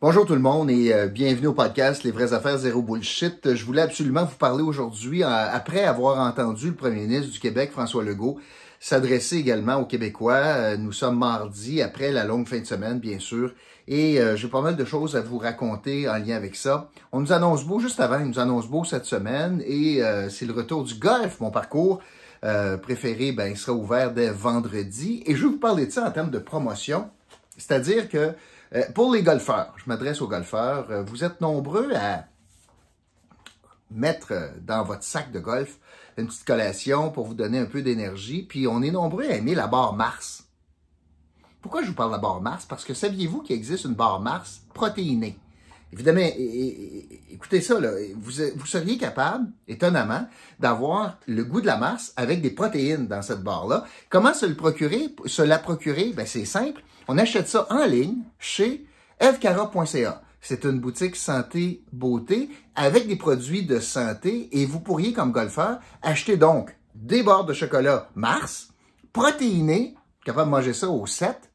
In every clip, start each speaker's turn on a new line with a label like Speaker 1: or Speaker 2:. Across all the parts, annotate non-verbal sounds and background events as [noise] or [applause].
Speaker 1: Bonjour tout le monde et euh, bienvenue au podcast Les vraies affaires zéro bullshit. Je voulais absolument vous parler aujourd'hui après avoir entendu le premier ministre du Québec François Legault s'adresser également aux Québécois. Euh, nous sommes mardi après la longue fin de semaine bien sûr et euh, j'ai pas mal de choses à vous raconter en lien avec ça. On nous annonce beau juste avant, il nous annonce beau cette semaine et c'est le retour du golf mon parcours. préféré, ben, il sera ouvert dès vendredi. Et je vais vous parler de ça en termes de promotion. C'est-à-dire que euh, pour les golfeurs, je m'adresse aux golfeurs, euh, vous êtes nombreux à mettre euh, dans votre sac de golf une petite collation pour vous donner un peu d'énergie, puis on est nombreux à aimer la barre Mars. Pourquoi je vous parle de la barre Mars? Parce que saviez-vous qu'il existe une barre Mars protéinée? Évidemment, écoutez ça, là, vous, seriez capable, étonnamment, d'avoir le goût de la masse avec des protéines dans cette barre-là. Comment se le procurer? Se la procurer, ben, c'est simple. On achète ça en ligne chez evcara.ca. C'est une boutique santé-beauté avec des produits de santé et vous pourriez, comme golfeur, acheter donc des barres de chocolat Mars, protéinées, capable de manger ça au 7.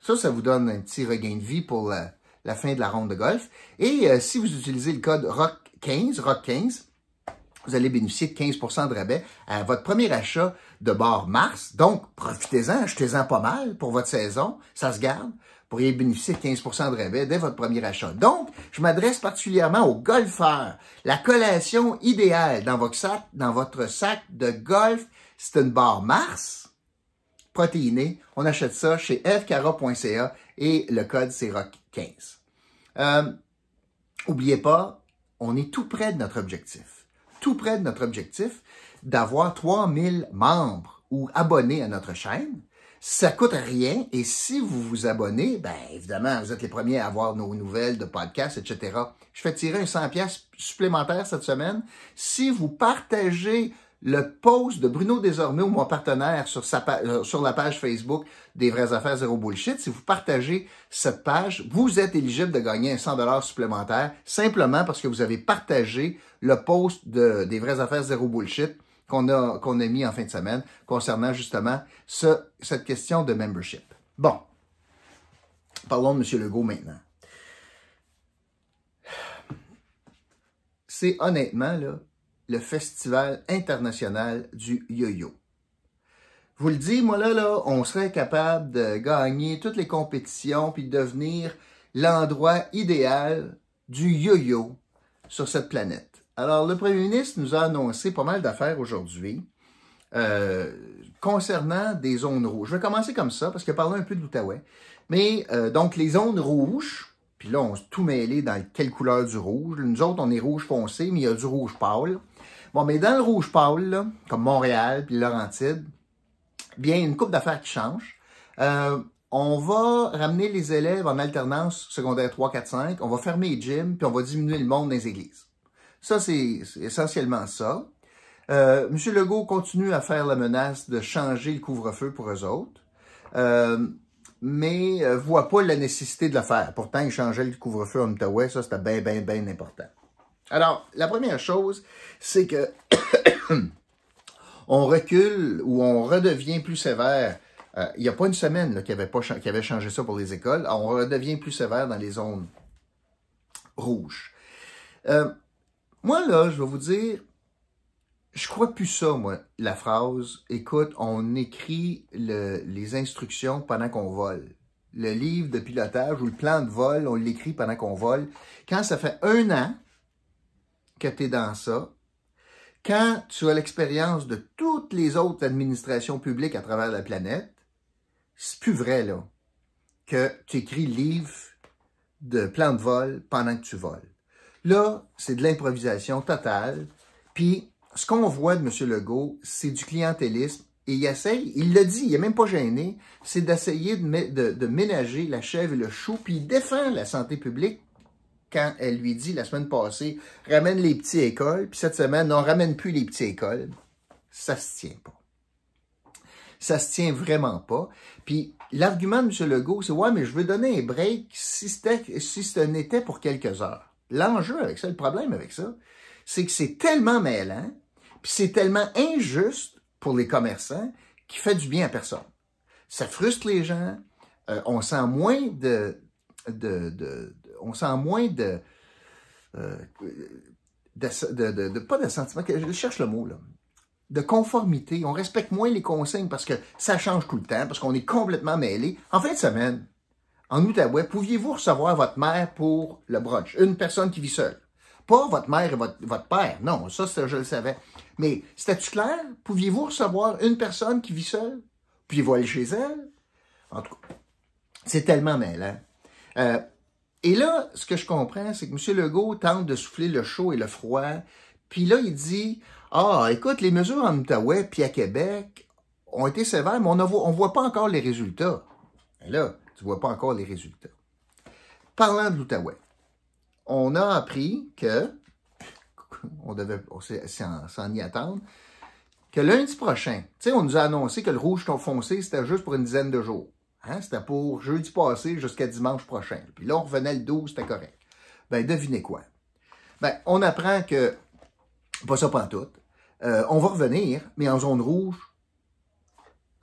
Speaker 1: Ça, ça vous donne un petit regain de vie pour la, euh, la fin de la ronde de golf. Et euh, si vous utilisez le code ROCK15, ROCK15, vous allez bénéficier de 15 de rabais à votre premier achat de bar mars. Donc, profitez-en, achetez-en pas mal pour votre saison. Ça se garde. Vous pourriez bénéficier de 15 de rabais dès votre premier achat. Donc, je m'adresse particulièrement aux golfeurs. La collation idéale dans votre sac, dans votre sac de golf, c'est une barre Mars protéinée. On achète ça chez fcara.ca et le code c'est ROCK15. Euh, oubliez pas, on est tout près de notre objectif. Tout près de notre objectif d'avoir 3000 membres ou abonnés à notre chaîne. Ça coûte rien et si vous vous abonnez, ben évidemment, vous êtes les premiers à avoir nos nouvelles de podcasts, etc. Je fais tirer un 100 supplémentaire cette semaine si vous partagez le post de Bruno Désormais ou mon partenaire, sur, sa euh, sur la page Facebook des vraies affaires zéro bullshit, si vous partagez cette page, vous êtes éligible de gagner un 100 dollars supplémentaire simplement parce que vous avez partagé le post de, des vraies affaires zéro bullshit qu'on a, qu'on a mis en fin de semaine concernant justement ce, cette question de membership. Bon. Parlons de M. Legault maintenant. C'est honnêtement, là, le Festival international du yo-yo. vous le dites, moi là, là, on serait capable de gagner toutes les compétitions puis de devenir l'endroit idéal du yo-yo sur cette planète. Alors, le premier ministre nous a annoncé pas mal d'affaires aujourd'hui euh, concernant des zones rouges. Je vais commencer comme ça parce que a un peu de l'Outaouais. Mais euh, donc, les zones rouges, puis là, on se tout mêlé dans quelle couleur du rouge. Nous autres, on est rouge foncé, mais il y a du rouge pâle. Bon, mais dans le rouge pâle, comme Montréal puis Laurentide, bien, une coupe d'affaires qui change. Euh, on va ramener les élèves en alternance secondaire 3, 4, 5. On va fermer les gyms, puis on va diminuer le monde dans les églises. Ça, c'est essentiellement ça. Euh, M. Legault continue à faire la menace de changer le couvre-feu pour eux autres. Euh, mais euh, voit pas la nécessité de le faire. Pourtant, il changeait le couvre-feu en Outaouais, ça c'était bien, bien, bien important. Alors, la première chose, c'est que [coughs] on recule ou on redevient plus sévère. Euh, il y n'y a pas une semaine qu'il avait, qu'il avait, changé ça pour les écoles. on redevient plus sévère dans les zones rouges. Euh, moi, là, je vais vous dire, je crois plus ça, moi, la phrase écoute, on écrit les instructions pendant qu'on vole. Le livre de pilotage ou le plan de vol, on l'écrit pendant qu'on vole. Quand ça fait un an que tu es dans ça, quand tu as l'expérience de toutes les autres administrations publiques à travers la planète, c'est plus vrai, là, que tu écris le livre de plan de vol pendant que tu voles. Là, c'est de l'improvisation totale. Puis, ce qu'on voit de M. Legault, c'est du clientélisme. Et il essaye, il le dit, il n'est même pas gêné, c'est d'essayer de, ménager la chèvre et le chou, puis il défend la santé publique quand elle lui dit la semaine passée, ramène les petits écoles, puis cette semaine, non, ramène plus les petits écoles. Ça se tient pas. Ça se tient vraiment pas. Puis l'argument de M. Legault, c'est « Ouais, mais je veux donner un break si, si ce n'était pour quelques heures. » L'enjeu avec ça, le problème avec ça, c'est que c'est tellement mêlant puis c'est tellement injuste pour les commerçants qui fait du bien à personne. Ça frustre les gens. Euh, on sent moins de, de, on sent moins de, euh, de, pas de sentiment, je cherche le mot là, de conformité. On respecte moins les consignes parce que ça change tout le temps, parce qu'on est complètement mêlé. En fin de semaine, en Outaouais, pouviez-vous recevoir votre mère pour le brunch? Une personne qui vit seule. Pas votre mère et votre, votre père. Non, ça, je le savais. Mais cétait clair? Pouviez-vous recevoir une personne qui vit seule? puis vous aller chez elle? En tout cas, c'est tellement mêlant. Euh, et là, ce que je comprends, c'est que M. Legault tente de souffler le chaud et le froid. Puis là, il dit, ah, écoute, les mesures en Outaouais puis à Québec ont été sévères, mais on ne voit, pas encore les résultats. là, tu ne vois pas encore les résultats. Parlant de l'Outaouais, on a appris que [laughs] on devait, oh, s'en y attendre, que lundi prochain, tu sais, on nous a annoncé que le rouge ton foncé, c'était juste pour une dizaine de jours. Hein? C'était pour jeudi passé jusqu'à dimanche prochain. Puis là, on revenait le 12, c'était correct. Ben, devinez quoi? Ben, on apprend que, pas ça pas tout, euh, on va revenir, mais en zone rouge,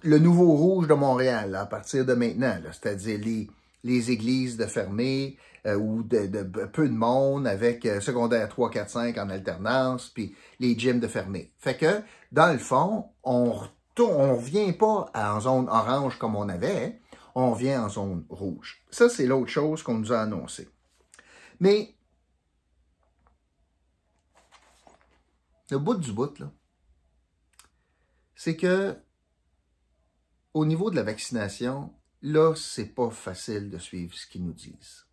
Speaker 1: le nouveau rouge de Montréal, à partir de maintenant, c'est-à-dire les les églises de fermer euh, ou de, peu de monde avec euh, secondaire 3, 4, 5 en alternance, puis les gyms de fermer. Fait que, dans le fond, on ne on revient pas en zone orange comme on avait, on revient en zone rouge. Ça, c'est l'autre chose qu'on nous a annoncé. Mais, le bout du bout, là, c'est que, au niveau de la vaccination, là, c'est pas facile de suivre ce qu'ils nous disent.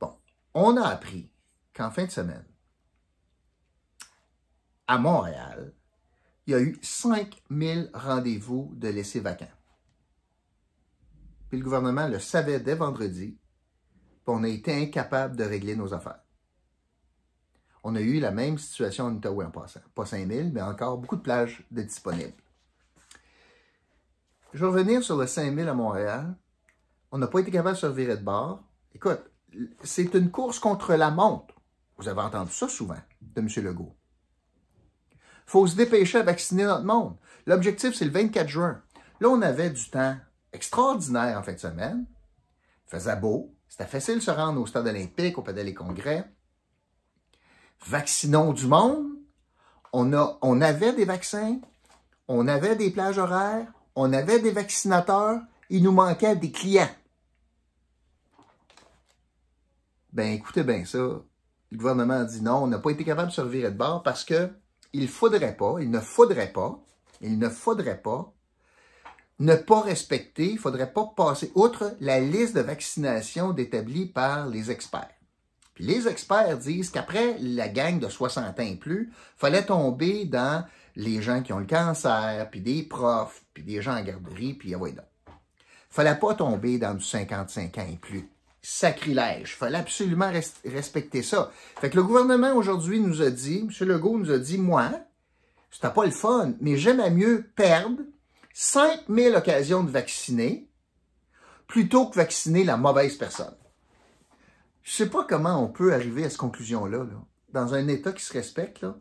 Speaker 1: Bon, on a appris qu'en fin de semaine, à Montréal, il y a eu 5000 rendez-vous de laissés vacants. Puis le gouvernement le savait dès vendredi, puis on a été incapable de régler nos affaires. On a eu la même situation en Ottawa en passant. Pas 5000, mais encore beaucoup de plages de disponibles je vais revenir sur le 5000 à Montréal. On n'a pas été capable de se revirer de bord. Écoute, c'est une course contre la montre. Vous avez entendu ça souvent de M. Legault. Il faut se dépêcher à vacciner notre monde. L'objectif, c'est le 24 juin. Là, on avait du temps extraordinaire en fin de semaine. Il faisait beau. C'était facile de se rendre au stade olympique, au et congrès. Vaccinons du monde. On, a, on avait des vaccins. On avait des plages horaires on avait des vaccinateurs, il nous manquait des clients. Ben écoutez bien ça, le gouvernement a dit non, on n'a pas été capable de se revirer de bord parce que il faudrait pas, il ne faudrait pas, il ne faudrait pas ne pas respecter, il ne faudrait pas passer outre la liste de vaccination établie par les experts. les experts disent qu'après la gang de 60 ans et plus, fallait tomber dans les gens qui ont le cancer, puis des profs, puis des gens en garderie, puis ah Il ne Fallait pas tomber dans du 55 ans et plus. Sacrilège. Fallait absolument respecter ça. Fait que le gouvernement aujourd'hui nous a dit, M. Legault nous a dit, moi, c'était pas le fun, mais j'aimais mieux perdre 5000 occasions de vacciner plutôt que vacciner la mauvaise personne. Je sais pas comment on peut arriver à cette conclusion-là, là. Dans un État qui se respecte, là,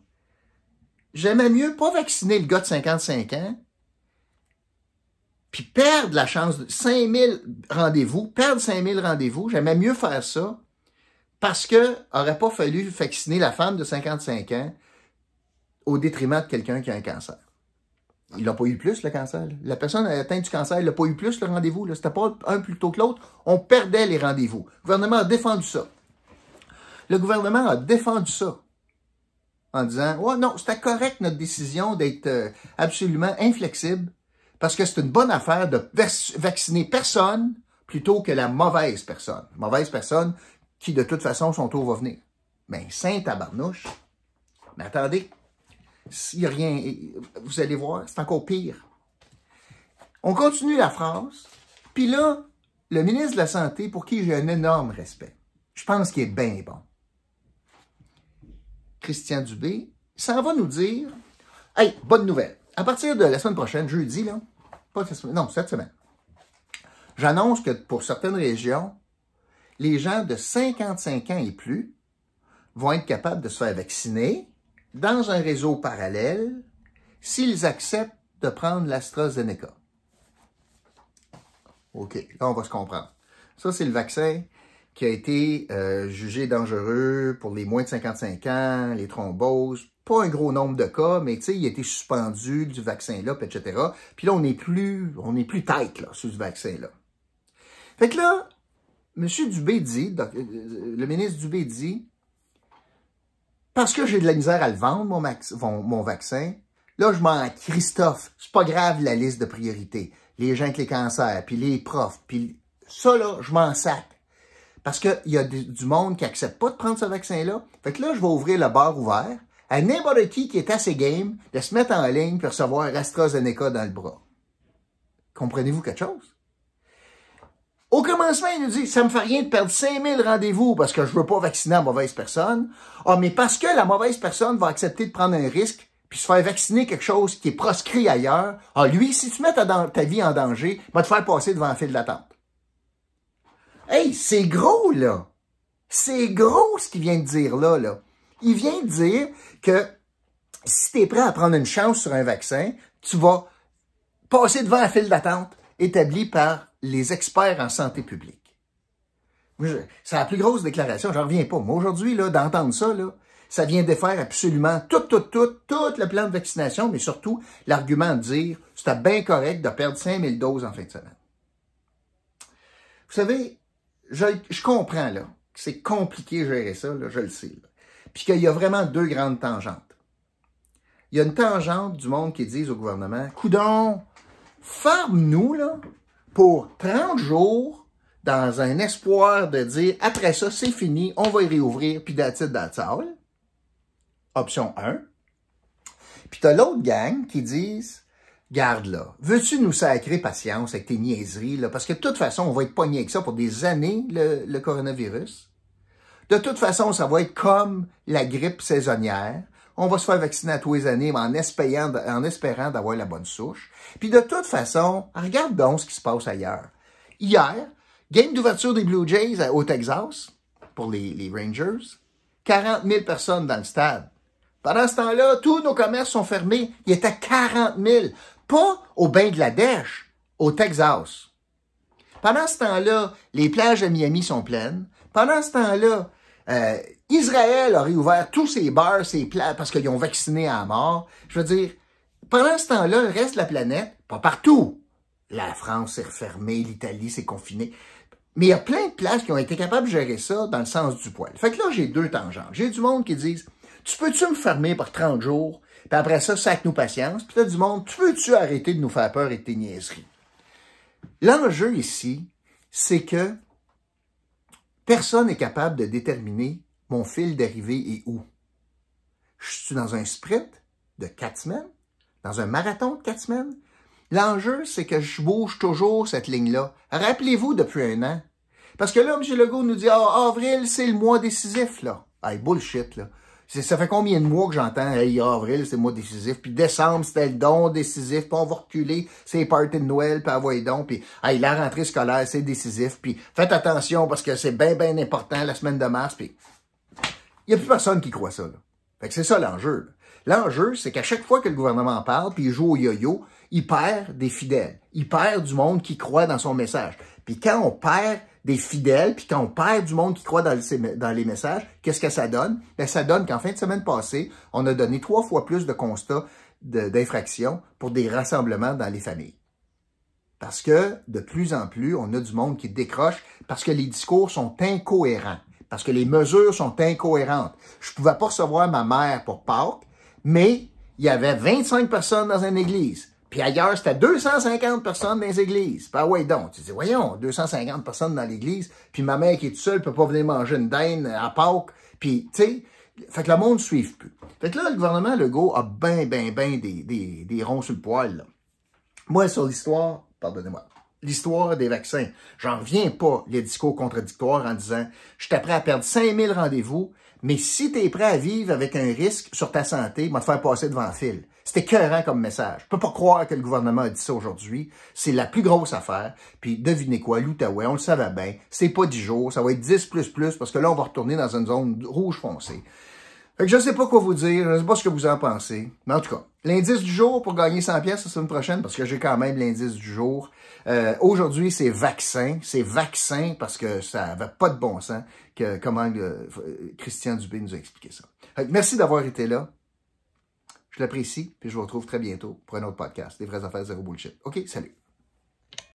Speaker 1: J'aimais mieux pas vacciner le gars de 55 ans, puis perdre la chance de 5000 rendez-vous, perdre 5000 rendez-vous. J'aimais mieux faire ça parce que n'aurait pas fallu vacciner la femme de 55 ans au détriment de quelqu'un qui a un cancer. Il n'a pas eu plus le cancer. La personne atteinte du cancer, il n'a pas eu plus le rendez-vous. C'était pas un plus tôt que l'autre. On perdait les rendez-vous. Le gouvernement a défendu ça. Le gouvernement a défendu ça en disant Ouais, non, c'était correct notre décision d'être euh, absolument inflexible parce que c'est une bonne affaire de vacciner personne plutôt que la mauvaise personne. Mauvaise personne qui, de toute façon, son tour va venir. Mais ben, saint tabarnouche. Mais attendez, s'il n'y a rien, vous allez voir, c'est encore pire. On continue la phrase, puis là, le ministre de la Santé, pour qui j'ai un énorme respect, je pense qu'il est bien bon. Christian Dubé, ça va nous dire Hey, bonne nouvelle. À partir de la semaine prochaine, jeudi, là, pas cette semaine, non, cette semaine, j'annonce que pour certaines régions, les gens de 55 ans et plus vont être capables de se faire vacciner dans un réseau parallèle s'ils acceptent de prendre l'AstraZeneca. OK, là, on va se comprendre. Ça, c'est le vaccin qui a été euh, jugé dangereux pour les moins de 55 ans, les thromboses, pas un gros nombre de cas, mais tu sais, il a été suspendu du vaccin-là, etc. Puis là, on n'est plus, on est plus tête, là, sur ce vaccin-là. Fait que là, M. Dubé dit, euh, euh, le ministre Dubé dit, parce que j'ai de la misère à le vendre, mon, vaccin, là, je m'en Christophe, c'est pas grave la liste de priorités. Les gens avec les cancers, puis les profs, puis ça, là, je m'en sac. Parce qu'il y a du monde qui n'accepte pas de prendre ce vaccin-là. Fait que là, je vais ouvrir le bar ouvert à n'importe qui qui est assez game de se mettre en ligne pour recevoir AstraZeneca dans le bras. Comprenez-vous quelque chose? Au commencement, il nous dit, ça me fait rien de perdre 5000 rendez-vous parce que je veux pas vacciner la mauvaise personne. Ah, mais parce que la mauvaise personne va accepter de prendre un risque puis se faire vacciner quelque chose qui est proscrit ailleurs. Ah, lui, si tu mets ta, ta vie en danger, va te faire passer devant un fil d'attente. Hey, c'est gros, là. C'est gros ce qu'il vient de dire là, là. Il vient de dire que si tu es prêt à prendre une chance sur un vaccin, tu vas passer devant la file d'attente établie par les experts en santé publique. C'est la plus grosse déclaration, j'en reviens pas. Moi, aujourd'hui, là, d'entendre ça, là, ça vient défaire absolument tout, tout, tout, tout le plan de vaccination, mais surtout l'argument de dire c'était bien correct de perdre 5000 doses en fin de semaine. Vous savez, je, comprends là, que c'est compliqué de gérer ça, je le sais. Puis qu'il y a vraiment deux grandes tangentes. Il y a une tangente du monde qui dit au gouvernement, coudon, ferme-nous là pour 30 jours dans un espoir de dire, après ça, c'est fini, on va y réouvrir, puis d'attitude d'attitude. Option 1. Puis t'as l'autre gang qui dit garde là, veux-tu nous sacrer patience avec tes niaiseries, parce que de toute façon, on va être pogné avec ça pour des années, le, coronavirus. De toute façon, ça va être comme la grippe saisonnière. On va se faire vacciner à tous les années, mais en espérant, en espérant d'avoir la bonne souche. Puis de toute façon, regarde donc ce qui se passe ailleurs. Hier, game d'ouverture des Blue Jays au Texas, pour les, Rangers, 40 000 personnes dans le stade. Pendant ce temps-là, tous nos commerces sont fermés. Il y était 40 000. Pas au Bangladesh, au Texas. Pendant ce temps-là, les plages de Miami sont pleines. Pendant ce temps-là, euh, Israël a réouvert tous ses bars, ses plages, parce qu'ils ont vacciné à mort. Je veux dire, pendant ce temps-là, le reste de la planète, pas partout. La France s'est refermée, l'Italie s'est confinée. Mais il y a plein de places qui ont été capables de gérer ça dans le sens du poil. Fait que là, j'ai deux tangentes. J'ai du monde qui disent tu peux-tu me fermer par 30 jours? Puis après ça, sac-nous patience. Puis t'as du monde, tu peux tu arrêter de nous faire peur et de tes niaiseries? L'enjeu ici, c'est que personne n'est capable de déterminer mon fil d'arrivée et où. Je suis dans un sprint de quatre semaines, dans un marathon de quatre semaines. L'enjeu, c'est que je bouge toujours cette ligne-là. Rappelez-vous depuis un an. Parce que là, M. Legault nous dit, ah, avril, c'est le mois décisif, là. Hey, bullshit, là. Ça fait combien de mois que j'entends, hey, ah, avril, c'est le mois décisif, puis décembre, c'était le don décisif, puis on va reculer, c'est party de Noël, puis avoir ah, donc, puis la rentrée scolaire, c'est décisif, puis faites attention parce que c'est bien, bien important la semaine de mars, puis il n'y a plus personne qui croit ça. Là. Fait que c'est ça l'enjeu. L'enjeu, c'est qu'à chaque fois que le gouvernement parle, puis il joue au yo-yo, il perd des fidèles, il perd du monde qui croit dans son message. Puis quand on perd des fidèles, puis quand on perd du monde qui croit dans, les messages, qu'est-ce que ça donne? Ben, ça donne qu'en fin de semaine passée, on a donné trois fois plus de constats d'infractions pour des rassemblements dans les familles. Parce que de plus en plus, on a du monde qui décroche parce que les discours sont incohérents, parce que les mesures sont incohérentes. Je ne pouvais pas recevoir ma mère pour Pâques, mais il y avait 25 personnes dans une église. Puis ailleurs, c'était 250 personnes dans les églises. Ben ouais, donc. Tu dis, voyons, 250 personnes dans l'église, puis ma mère qui est toute seule peut pas venir manger une daine à Pâques. Puis, tu sais, fait que le monde ne suive plus. Fait que là, le gouvernement Legault a ben, ben, ben des, ronds sur le poil. Moi, sur l'histoire, pardonnez-moi, l'histoire des vaccins, j'en reviens pas les discours contradictoires en disant « Je suis prêt à perdre 5000 rendez-vous, mais si tu es prêt à vivre avec un risque sur ta santé, va te faire passer devant le fil. » C'était cohérent comme message. Je peux pas croire que le gouvernement a dit ça aujourd'hui. C'est la plus grosse affaire. Puis devinez quoi, l'Outaouais, on le savait bien, c'est pas 10 jours, ça va être 10 plus plus, parce que là, on va retourner dans une zone rouge foncé. Fait que je sais pas quoi vous dire, je sais pas ce que vous en pensez. Mais en tout cas, l'indice du jour pour gagner 100 pièces la semaine prochaine, parce que j'ai quand même l'indice du jour. Euh, aujourd'hui, c'est vaccin. C'est vaccin parce que ça avait pas de bon sens que comment euh, Christian Dubé nous a expliqué ça. merci d'avoir été là. Je l'apprécie, puis je vous retrouve très bientôt pour un autre podcast, Les vraies affaires zéro bullshit. OK, salut.